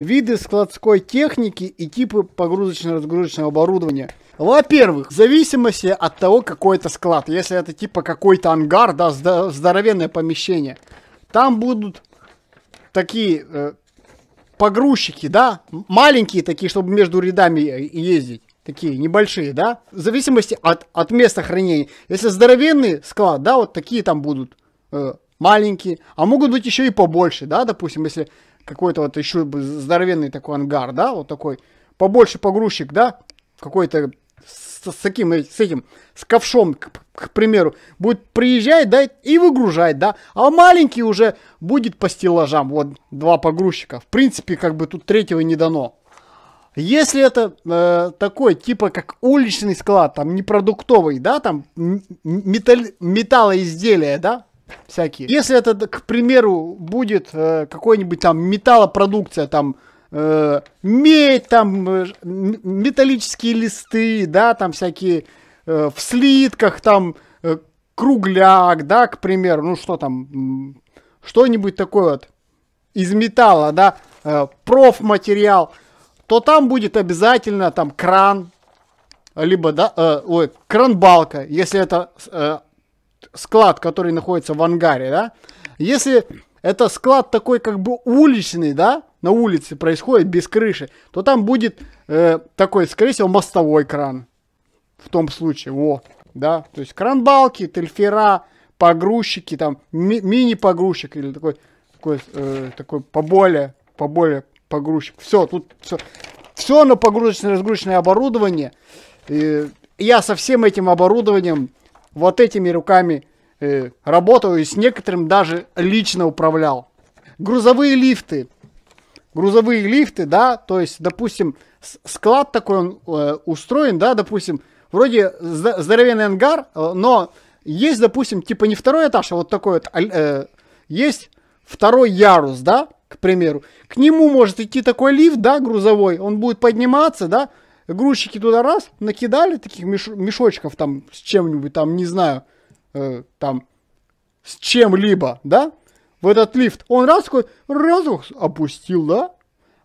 Виды складской техники и типы погрузочно-разгрузочного оборудования. Во-первых, в зависимости от того, какой это склад. Если это типа какой-то ангар, да, здоровенное помещение. Там будут такие э, погрузчики, да, маленькие такие, чтобы между рядами э, ездить. Такие небольшие, да, в зависимости от, от места хранения. Если здоровенный склад, да, вот такие там будут э, маленькие, а могут быть еще и побольше, да, допустим, если какой-то вот еще бы здоровенный такой ангар, да, вот такой, побольше погрузчик, да, какой-то с, с таким, э, с этим, с ковшом, к, к примеру, будет приезжать, да, и выгружать, да, а маленький уже будет по стеллажам, вот, два погрузчика. В принципе, как бы тут третьего не дано. Если это э, такой, типа, как уличный склад, там, не продуктовый, да, там, металл, металлоизделие, да, всякие. Если это, к примеру, будет э, какой-нибудь там металлопродукция, там э, медь, там э, металлические листы, да, там всякие э, в слитках, там э, кругляк, да, к примеру, ну что там, что-нибудь такое вот из металла, да, э, профматериал, то там будет обязательно там кран, либо, да, э, ой, кран-балка, если это э, склад, который находится в ангаре, да, если это склад такой как бы уличный, да, на улице происходит без крыши, то там будет э, такой, скорее всего, мостовой кран. В том случае, вот, да, то есть кран балки, тельфера, погрузчики, там, ми мини-погрузчик или такой, такой, э, такой поболее, поболее погрузчик. Все, тут все, все на погрузочное разгрузочное оборудование. И я со всем этим оборудованием вот этими руками э, работал и с некоторым даже лично управлял. Грузовые лифты. Грузовые лифты, да, то есть, допустим, склад такой он э, устроен, да, допустим, вроде здоровенный ангар, э, но есть, допустим, типа не второй этаж, а вот такой вот, э, есть второй ярус, да, к примеру. К нему может идти такой лифт, да, грузовой, он будет подниматься, да, грузчики туда раз, накидали таких меш- мешочков там с чем-нибудь, там, не знаю, э, там, с чем-либо, да, в этот лифт. Он раз такой, раз опустил, да,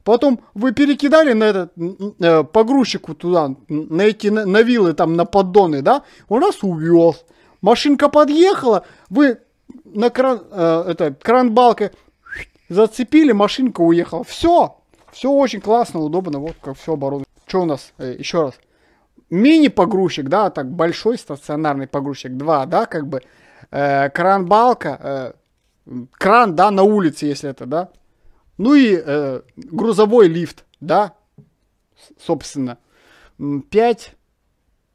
Потом вы перекидали на этот э, погрузчику туда, на эти на, на вилы, там, на поддоны, да? Он раз увез. Машинка подъехала, вы на кран, э, это, кран балкой зацепили, машинка уехала. Все, все очень классно, удобно, вот как все оборудовано что у нас, э, еще раз, мини-погрузчик, да, так, большой стационарный погрузчик, два, да, как бы, э, кран-балка, э, кран, да, на улице, если это, да, ну и э, грузовой лифт, да, собственно, пять.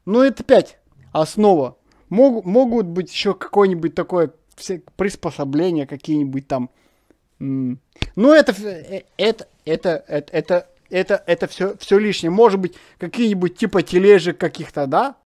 ну это пять. основа, Мог, могут быть еще какое-нибудь такое все приспособления какие-нибудь там. Ну, э, э, это, это, это, это это, это все, все лишнее. Может быть, какие-нибудь типа тележек каких-то, да?